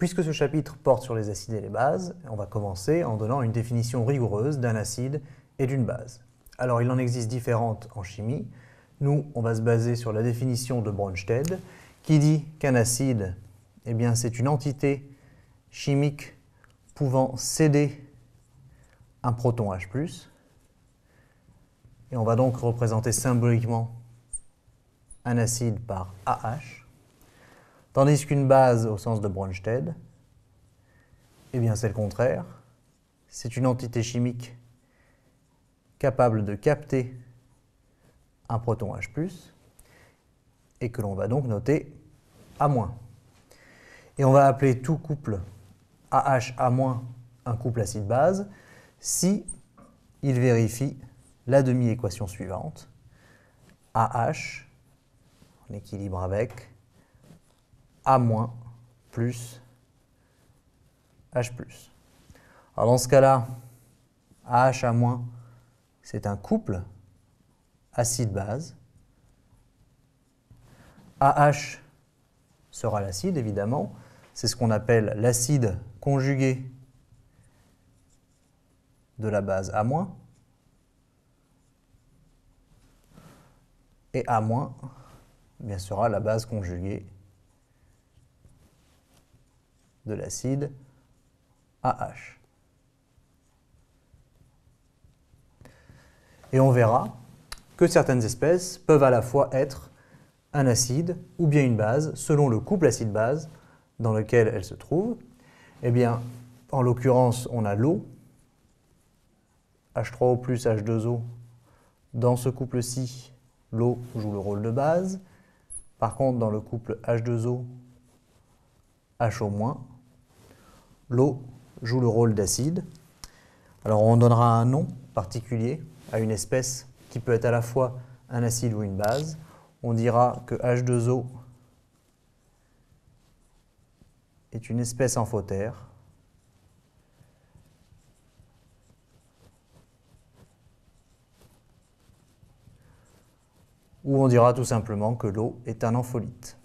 Puisque ce chapitre porte sur les acides et les bases, on va commencer en donnant une définition rigoureuse d'un acide et d'une base. Alors il en existe différentes en chimie. Nous, on va se baser sur la définition de Bronsted, qui dit qu'un acide, eh bien, c'est une entité chimique pouvant céder un proton H+, et on va donc représenter symboliquement un acide par AH, Tandis qu'une base, au sens de Brønsted, eh bien c'est le contraire. C'est une entité chimique capable de capter un proton H+, et que l'on va donc noter A-. Et on va appeler tout couple ah un couple acide-base si il vérifie la demi-équation suivante. AH, en équilibre avec a- plus H+. Alors dans ce cas-là, AH à c'est un couple acide-base. AH sera l'acide, évidemment. C'est ce qu'on appelle l'acide conjugué de la base A-. Et A- bien sera la base conjuguée de l'acide AH. Et on verra que certaines espèces peuvent à la fois être un acide ou bien une base, selon le couple acide-base dans lequel elles se trouvent. et eh bien, en l'occurrence, on a l'eau, H3O plus H2O. Dans ce couple-ci, l'eau joue le rôle de base. Par contre, dans le couple H2O, HO-, l'eau joue le rôle d'acide. Alors on donnera un nom particulier à une espèce qui peut être à la fois un acide ou une base. On dira que H2O est une espèce amphotère. Ou on dira tout simplement que l'eau est un ampholyte.